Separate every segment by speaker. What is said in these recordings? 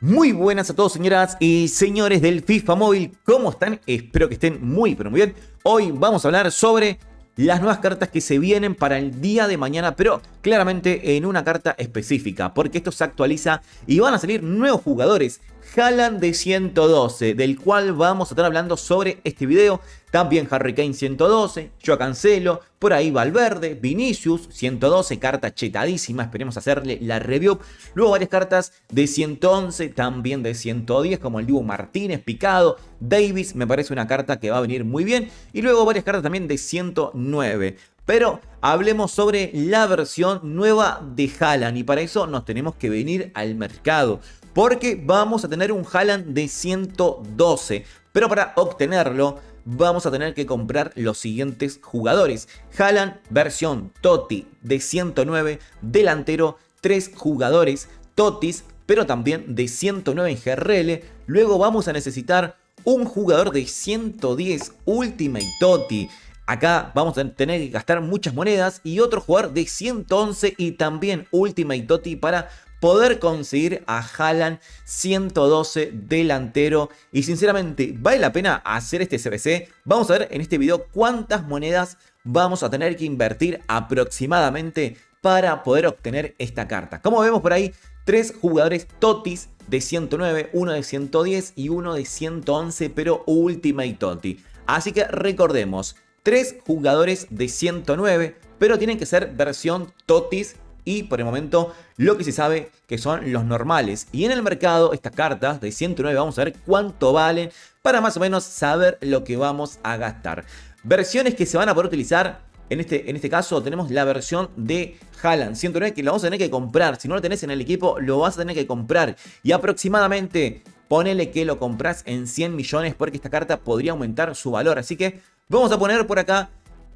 Speaker 1: Muy buenas a todos señoras y señores del FIFA Móvil, ¿cómo están? Espero que estén muy pero muy bien. Hoy vamos a hablar sobre las nuevas cartas que se vienen para el día de mañana, pero claramente en una carta específica, porque esto se actualiza y van a salir nuevos jugadores Haaland de 112, del cual vamos a estar hablando sobre este video. También Harry Kane 112, yo cancelo, por ahí Valverde, Vinicius 112, carta chetadísima, esperemos hacerle la review. Luego varias cartas de 111, también de 110, como el Dibu Martínez, Picado, Davis, me parece una carta que va a venir muy bien. Y luego varias cartas también de 109. Pero hablemos sobre la versión nueva de Haaland y para eso nos tenemos que venir al mercado porque vamos a tener un Haaland de 112, pero para obtenerlo vamos a tener que comprar los siguientes jugadores. Haaland versión Totti de 109, delantero, 3 jugadores, Totis, pero también de 109 en GRL. Luego vamos a necesitar un jugador de 110, Ultimate Totti. Acá vamos a tener que gastar muchas monedas y otro jugador de 111 y también Ultimate Totti para poder conseguir a Haaland 112 delantero. Y sinceramente, ¿vale la pena hacer este CBC? Vamos a ver en este video cuántas monedas vamos a tener que invertir aproximadamente para poder obtener esta carta. Como vemos por ahí, tres jugadores totis de 109, uno de 110 y uno de 111, pero y Toti. Así que recordemos, tres jugadores de 109, pero tienen que ser versión totis y por el momento lo que se sabe que son los normales. Y en el mercado estas cartas de 109 vamos a ver cuánto valen para más o menos saber lo que vamos a gastar. Versiones que se van a poder utilizar en este, en este, caso tenemos la versión de Haaland 109 que la vamos a tener que comprar. Si no lo tenés en el equipo, lo vas a tener que comprar. Y aproximadamente, ponele que lo compras en 100 millones porque esta carta podría aumentar su valor. Así que vamos a poner por acá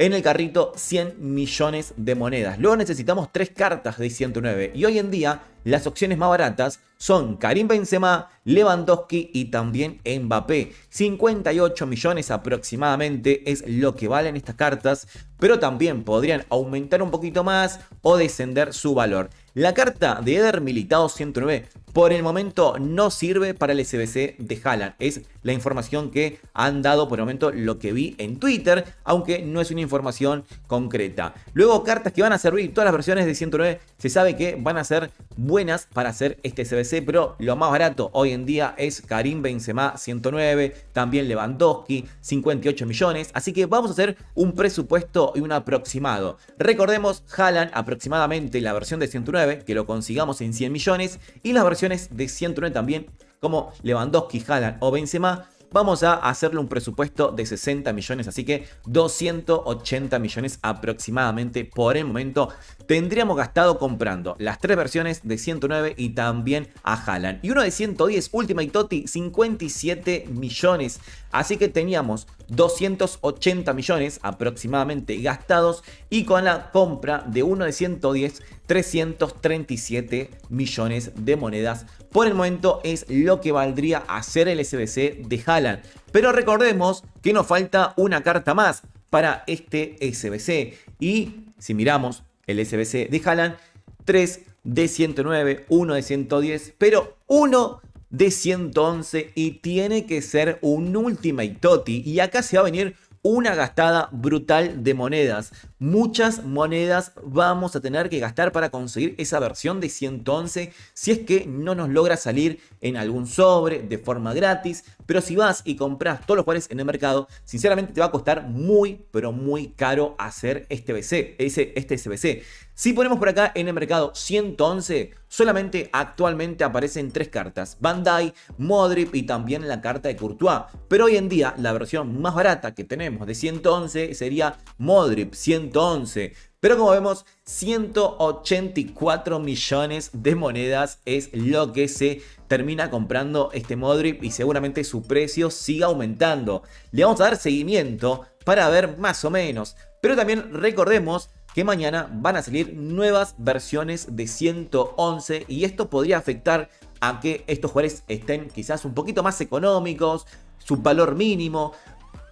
Speaker 1: en el carrito 100 millones de monedas. Luego necesitamos 3 cartas de 109 y hoy en día las opciones más baratas son Karim Benzema, Lewandowski y también Mbappé. 58 millones aproximadamente es lo que valen estas cartas, pero también podrían aumentar un poquito más o descender su valor. La carta de Eder Militado 109 por el momento no sirve para el SBC de Haaland. Es la información que han dado por el momento lo que vi en Twitter, aunque no es una información concreta. Luego cartas que van a servir, todas las versiones de 109 se sabe que van a ser buenas para hacer este SBC pero lo más barato hoy en día es Karim Benzema 109, también Lewandowski 58 millones. Así que vamos a hacer un presupuesto y un aproximado. Recordemos, Haaland aproximadamente la versión de 109, que lo consigamos en 100 millones, y las versiones de 109 también, como Lewandowski, Halan o Benzema, vamos a hacerle un presupuesto de 60 millones, así que 280 millones aproximadamente por el momento tendríamos gastado comprando las tres versiones de 109 y también a Haaland. Y uno de 110, y Totti, 57 millones. Así que teníamos 280 millones aproximadamente gastados y con la compra de uno de 110 337 millones de monedas. Por el momento es lo que valdría hacer el SBC de Haaland. Pero recordemos que nos falta una carta más para este SBC. Y si miramos el SBC de Haaland, 3 de 109, 1 de 110, pero 1 de 111 y tiene que ser un Ultimate Toti. Y acá se va a venir una gastada brutal de monedas. Muchas monedas vamos a tener que gastar para conseguir esa versión de 111 si es que no nos logra salir en algún sobre de forma gratis. Pero si vas y compras todos los cuales en el mercado, sinceramente te va a costar muy, pero muy caro hacer este ese, este SBC. Si ponemos por acá en el mercado 111, solamente actualmente aparecen tres cartas, Bandai, Modrip y también la carta de Courtois. Pero hoy en día la versión más barata que tenemos de 111 sería Modrip 111. Pero como vemos, 184 millones de monedas es lo que se termina comprando este Modrip y seguramente su precio siga aumentando. Le vamos a dar seguimiento para ver más o menos. Pero también recordemos que mañana van a salir nuevas versiones de 111 y esto podría afectar a que estos jugadores estén quizás un poquito más económicos, su valor mínimo.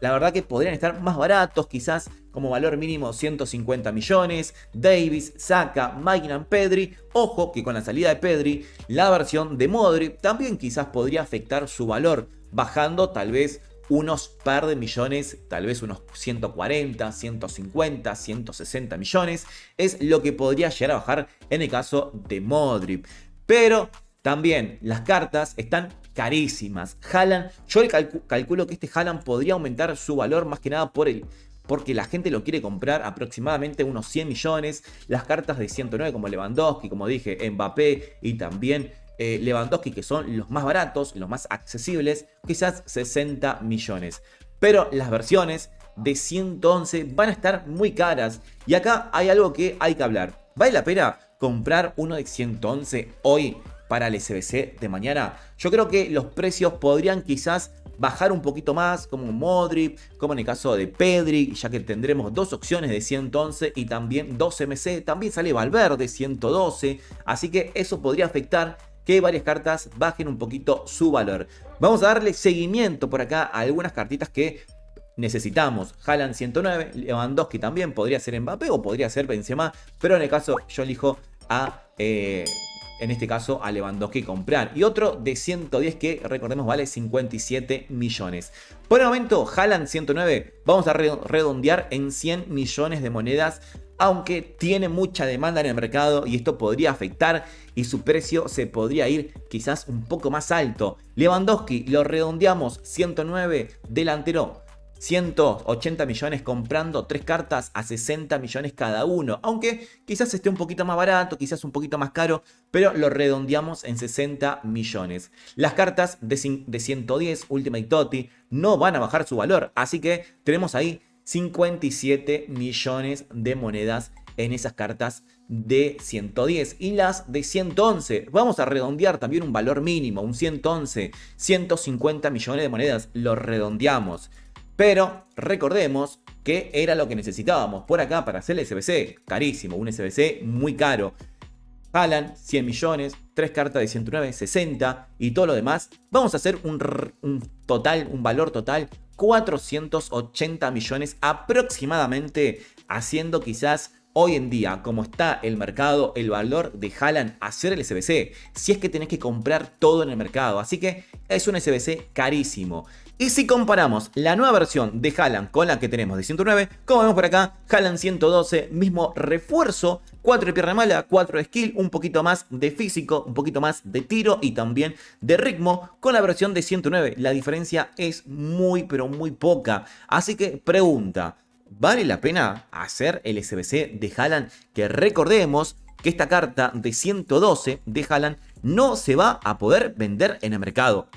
Speaker 1: La verdad que podrían estar más baratos, quizás como valor mínimo 150 millones. Davis, saca Magnan, Pedri. Ojo que con la salida de Pedri, la versión de Modri también quizás podría afectar su valor, bajando tal vez unos par de millones, tal vez unos 140, 150, 160 millones, es lo que podría llegar a bajar en el caso de Modric. Pero también las cartas están carísimas. jalan yo calculo que este jalan podría aumentar su valor más que nada por el, porque la gente lo quiere comprar aproximadamente unos 100 millones. Las cartas de 109 como Lewandowski, como dije, Mbappé y también eh, Lewandowski, que son los más baratos, los más accesibles, quizás 60 millones. Pero las versiones de 111 van a estar muy caras. Y acá hay algo que hay que hablar. ¿Vale la pena comprar uno de 111 hoy para el SBC de mañana? Yo creo que los precios podrían quizás bajar un poquito más, como Modric, como en el caso de Pedri, ya que tendremos dos opciones de 111 y también dos MC, también sale Valverde 112, así que eso podría afectar que varias cartas bajen un poquito su valor. Vamos a darle seguimiento por acá a algunas cartitas que necesitamos. Haaland 109, Lewandowski también, podría ser Mbappé o podría ser Benzema, pero en el caso yo elijo a... Eh, en este caso a Lewandowski comprar. Y otro de 110 que recordemos vale 57 millones. Por el momento, Haaland 109, vamos a redondear en 100 millones de monedas aunque tiene mucha demanda en el mercado y esto podría afectar y su precio se podría ir quizás un poco más alto. Lewandowski lo redondeamos 109 delantero. 180 millones comprando tres cartas a 60 millones cada uno. Aunque quizás esté un poquito más barato, quizás un poquito más caro, pero lo redondeamos en 60 millones. Las cartas de, 110 Ultimate Totti no van a bajar su valor, así que tenemos ahí 57 millones de monedas en esas cartas de 110 y las de 111. Vamos a redondear también un valor mínimo, un 111, 150 millones de monedas, lo redondeamos. Pero recordemos que era lo que necesitábamos por acá para hacer el SBC, carísimo, un SBC muy caro. Alan, 100 millones, 3 cartas de 109, 60 y todo lo demás. Vamos a hacer un, un total, un valor total 480 millones aproximadamente, haciendo quizás hoy en día, como está el mercado, el valor de halan hacer el SBC, si es que tenés que comprar todo en el mercado. Así que es un SBC carísimo. Y si comparamos la nueva versión de HALAN con la que tenemos de 109, como vemos por acá, HALAN 112, mismo refuerzo, 4 de pierna mala, 4 de skill, un poquito más de físico, un poquito más de tiro y también de ritmo con la versión de 109. La diferencia es muy pero muy poca. Así que pregunta, ¿vale la pena hacer el SBC de Haaland? Que recordemos que esta carta de 112 de Haaland no se va a poder vender en el mercado.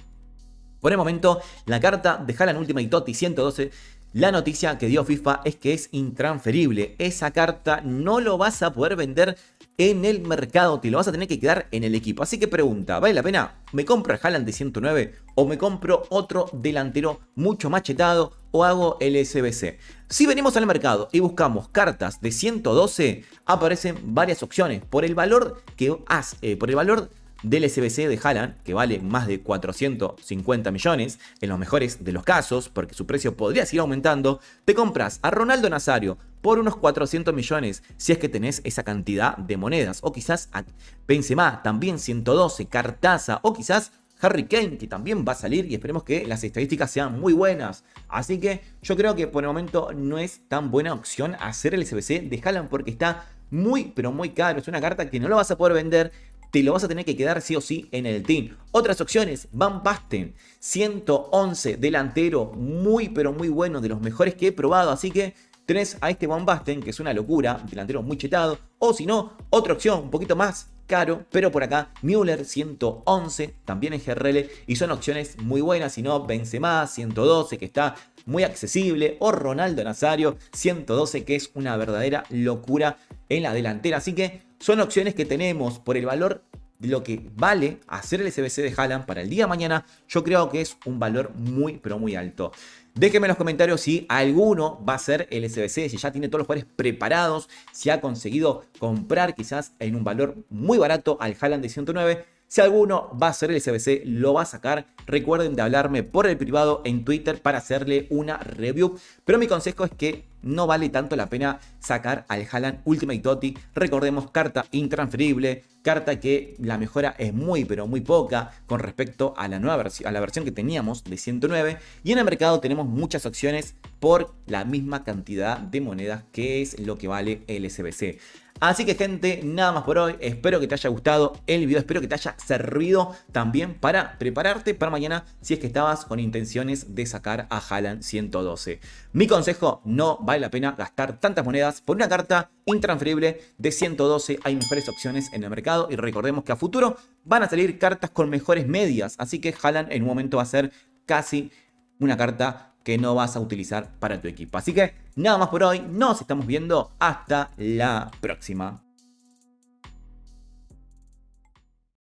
Speaker 1: Por el momento, la carta de Haaland y Totti 112 la noticia que dio FIFA es que es intransferible. Esa carta no lo vas a poder vender en el mercado, te lo vas a tener que quedar en el equipo. Así que pregunta, ¿vale la pena? ¿Me compro a Haaland de 109 o me compro otro delantero mucho más chetado o hago el SBC? Si venimos al mercado y buscamos cartas de 112, aparecen varias opciones por el valor que has, eh, por el valor del SBC de Haaland, que vale más de 450 millones, en los mejores de los casos, porque su precio podría seguir aumentando, te compras a Ronaldo Nazario por unos 400 millones, si es que tenés esa cantidad de monedas, o quizás a Benzema, también 112, Cartaza, o quizás Harry Kane, que también va a salir y esperemos que las estadísticas sean muy buenas. Así que yo creo que por el momento no es tan buena opción hacer el SBC de Haaland porque está muy, pero muy caro. Es una carta que no lo vas a poder vender te lo vas a tener que quedar sí o sí en el team. Otras opciones, Van Basten, 111, delantero, muy pero muy bueno, de los mejores que he probado, así que tenés a este Van Basten, que es una locura, delantero muy chetado, o si no, otra opción, un poquito más caro, pero por acá Müller 111, también en GRL, y son opciones muy buenas, si no, Benzema 112, que está muy accesible, o Ronaldo Nazario 112, que es una verdadera locura en la delantera, así que son opciones que tenemos por el valor de lo que vale hacer el SBC de Haaland para el día de mañana, yo creo que es un valor muy, pero muy alto. Déjenme en los comentarios si alguno va a ser el SBC, si ya tiene todos los jugadores preparados, si ha conseguido comprar quizás en un valor muy barato al Haaland de 109. Si alguno va a hacer el SBC, lo va a sacar. Recuerden de hablarme por el privado en Twitter para hacerle una review. Pero mi consejo es que no vale tanto la pena sacar al Halan Ultimate Totti. Recordemos, carta intransferible, carta que la mejora es muy pero muy poca con respecto a la nueva versión, a la versión que teníamos de 109 y en el mercado tenemos muchas opciones por la misma cantidad de monedas que es lo que vale el SBC. Así que gente, nada más por hoy. Espero que te haya gustado el video, espero que te haya servido también para prepararte para mañana si es que estabas con intenciones de sacar a Haaland 112. Mi consejo, no vale la pena gastar tantas monedas por una carta intransferible de 112. Hay mejores opciones en el mercado y recordemos que a futuro van a salir cartas con mejores medias, así que Halan en un momento va a ser casi una carta que no vas a utilizar para tu equipo. Así que nada más por hoy, nos estamos viendo hasta la próxima.